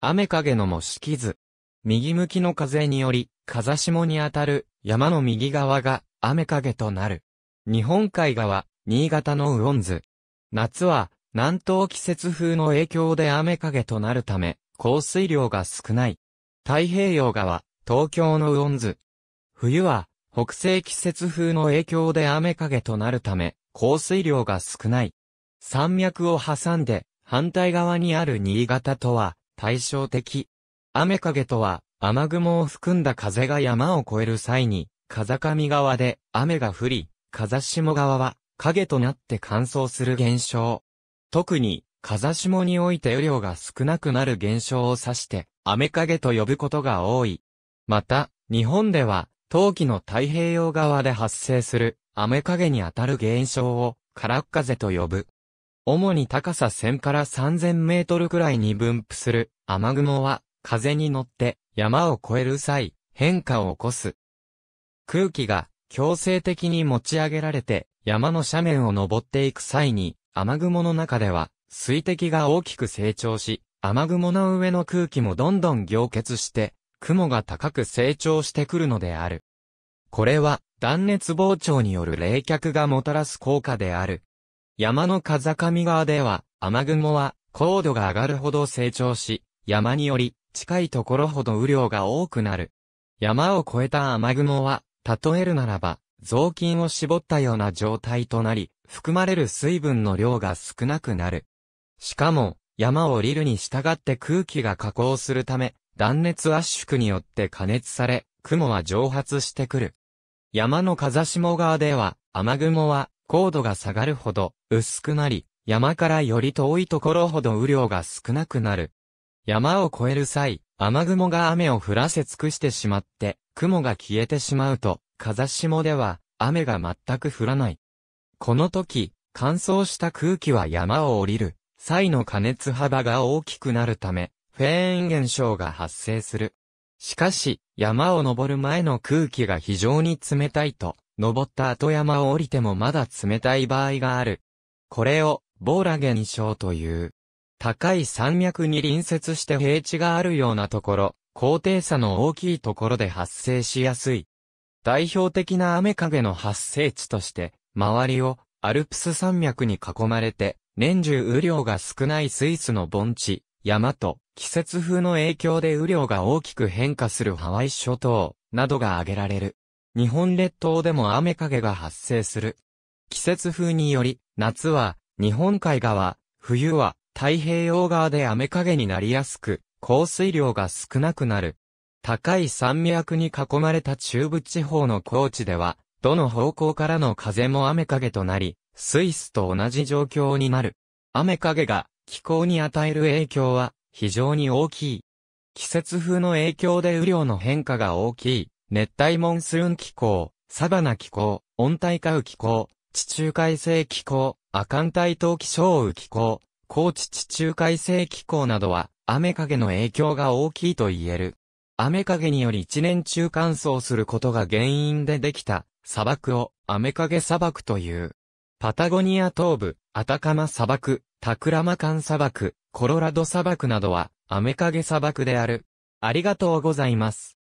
雨影の模きず、右向きの風により、風下にあたる山の右側が雨影となる。日本海側、新潟の雨温図。夏は南東季節風の影響で雨影となるため、降水量が少ない。太平洋側、東京の雨温図。冬は北西季節風の影響で雨影となるため、降水量が少ない。山脈を挟んで、反対側にある新潟とは、対照的。雨影とは、雨雲を含んだ風が山を越える際に、風上側で雨が降り、風下側は影となって乾燥する現象。特に、風下において雨量が少なくなる現象を指して、雨影と呼ぶことが多い。また、日本では、冬季の太平洋側で発生する雨影にあたる現象を、空っ風と呼ぶ。主に高さ1000から3000メートルくらいに分布する雨雲は風に乗って山を越える際変化を起こす。空気が強制的に持ち上げられて山の斜面を登っていく際に雨雲の中では水滴が大きく成長し雨雲の上の空気もどんどん凝結して雲が高く成長してくるのである。これは断熱膨張による冷却がもたらす効果である。山の風上側では、雨雲は、高度が上がるほど成長し、山により、近いところほど雨量が多くなる。山を越えた雨雲は、例えるならば、雑巾を絞ったような状態となり、含まれる水分の量が少なくなる。しかも、山を降りるに従って空気が下降するため、断熱圧縮によって加熱され、雲は蒸発してくる。山の風下側では、雨雲は、高度が下がるほど、薄くなり、山からより遠いところほど雨量が少なくなる。山を越える際、雨雲が雨を降らせ尽くしてしまって、雲が消えてしまうと、風下では雨が全く降らない。この時、乾燥した空気は山を降りる際の加熱幅が大きくなるため、フェーン現象が発生する。しかし、山を登る前の空気が非常に冷たいと、登った後山を降りてもまだ冷たい場合がある。これを、ボーラゲンという。高い山脈に隣接して平地があるようなところ、高低差の大きいところで発生しやすい。代表的な雨影の発生地として、周りをアルプス山脈に囲まれて、年中雨量が少ないスイスの盆地、山と季節風の影響で雨量が大きく変化するハワイ諸島などが挙げられる。日本列島でも雨影が発生する。季節風により、夏は日本海側、冬は太平洋側で雨影になりやすく、降水量が少なくなる。高い山脈に囲まれた中部地方の高地では、どの方向からの風も雨影となり、スイスと同じ状況になる。雨影が気候に与える影響は非常に大きい。季節風の影響で雨量の変化が大きい。熱帯モンスーン気候、サバナ気候、温帯化雨気候、地中海性気候、亜寒帯冬季小雨気候、高地地中海性気候などは、雨影の影響が大きいと言える。雨影により一年中乾燥することが原因でできた砂漠を雨影砂漠という。パタゴニア東部、アタカマ砂漠、タクラマカン砂漠、コロラド砂漠などは雨影砂漠である。ありがとうございます。